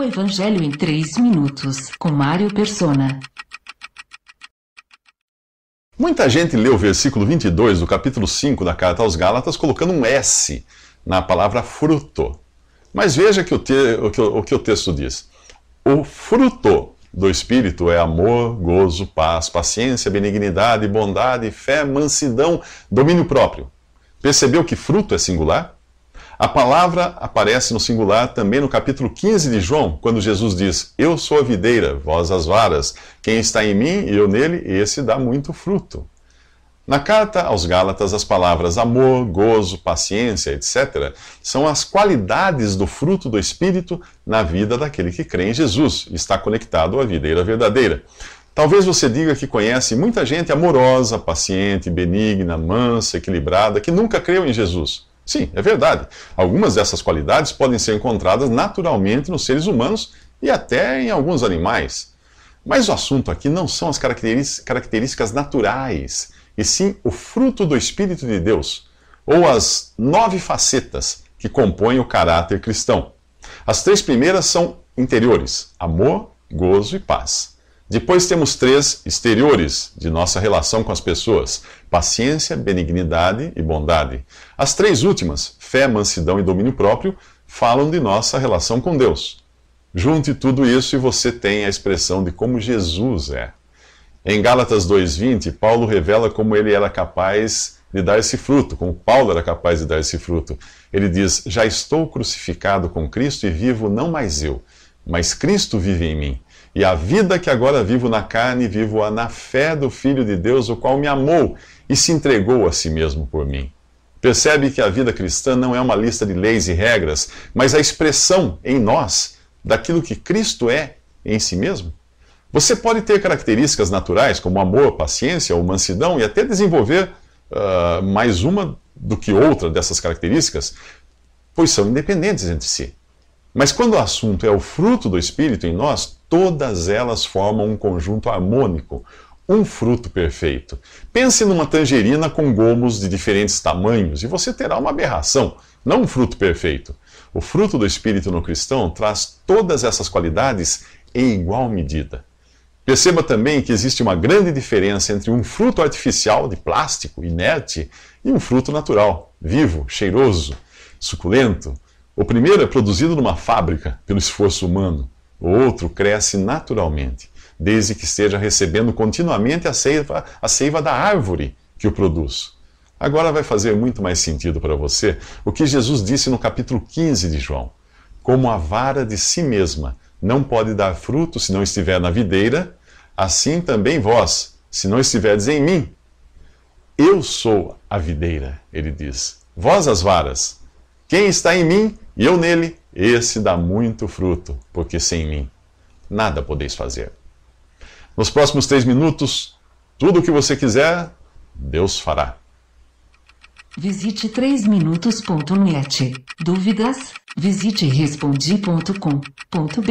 O Evangelho em 3 minutos, com Mário Persona. Muita gente leu o versículo 22 do capítulo 5 da carta aos Gálatas colocando um S na palavra fruto. Mas veja que o, te, o, que, o que o texto diz. O fruto do Espírito é amor, gozo, paz, paciência, benignidade, bondade, fé, mansidão, domínio próprio. Percebeu que fruto é singular? A palavra aparece no singular também no capítulo 15 de João, quando Jesus diz: Eu sou a videira, vós as varas. Quem está em mim e eu nele, esse dá muito fruto. Na carta aos Gálatas, as palavras amor, gozo, paciência, etc., são as qualidades do fruto do Espírito na vida daquele que crê em Jesus está conectado à videira verdadeira. Talvez você diga que conhece muita gente amorosa, paciente, benigna, mansa, equilibrada, que nunca creu em Jesus. Sim, é verdade. Algumas dessas qualidades podem ser encontradas naturalmente nos seres humanos e até em alguns animais. Mas o assunto aqui não são as características naturais, e sim o fruto do Espírito de Deus, ou as nove facetas que compõem o caráter cristão. As três primeiras são interiores: amor, gozo e paz. Depois temos três exteriores de nossa relação com as pessoas: paciência, benignidade e bondade. As três últimas, fé, mansidão e domínio próprio, falam de nossa relação com Deus. Junte tudo isso e você tem a expressão de como Jesus é. Em Gálatas 2:20, Paulo revela como ele era capaz de dar esse fruto, como Paulo era capaz de dar esse fruto. Ele diz: Já estou crucificado com Cristo e vivo não mais eu, mas Cristo vive em mim. E a vida que agora vivo na carne, vivo-a na fé do Filho de Deus, o qual me amou e se entregou a si mesmo por mim. Percebe que a vida cristã não é uma lista de leis e regras, mas a expressão em nós daquilo que Cristo é em si mesmo. Você pode ter características naturais como amor, paciência ou mansidão e até desenvolver uh, mais uma do que outra dessas características, pois são independentes entre si. Mas quando o assunto é o fruto do Espírito em nós, todas elas formam um conjunto harmônico, um fruto perfeito. Pense numa tangerina com gomos de diferentes tamanhos e você terá uma aberração, não um fruto perfeito. O fruto do Espírito no cristão traz todas essas qualidades em igual medida. Perceba também que existe uma grande diferença entre um fruto artificial de plástico, inerte, e um fruto natural, vivo, cheiroso, suculento. O primeiro é produzido numa fábrica, pelo esforço humano. O outro cresce naturalmente, desde que esteja recebendo continuamente a seiva, a seiva da árvore que o produz. Agora vai fazer muito mais sentido para você o que Jesus disse no capítulo 15 de João: Como a vara de si mesma não pode dar fruto se não estiver na videira, assim também vós, se não estiverdes em mim. Eu sou a videira, ele diz, vós as varas. Quem está em mim e eu nele, esse dá muito fruto, porque sem mim nada podeis fazer. Nos próximos três minutos, tudo o que você quiser, Deus fará. Visite 3minutos.net. Dúvidas? Visite respondi.com.br.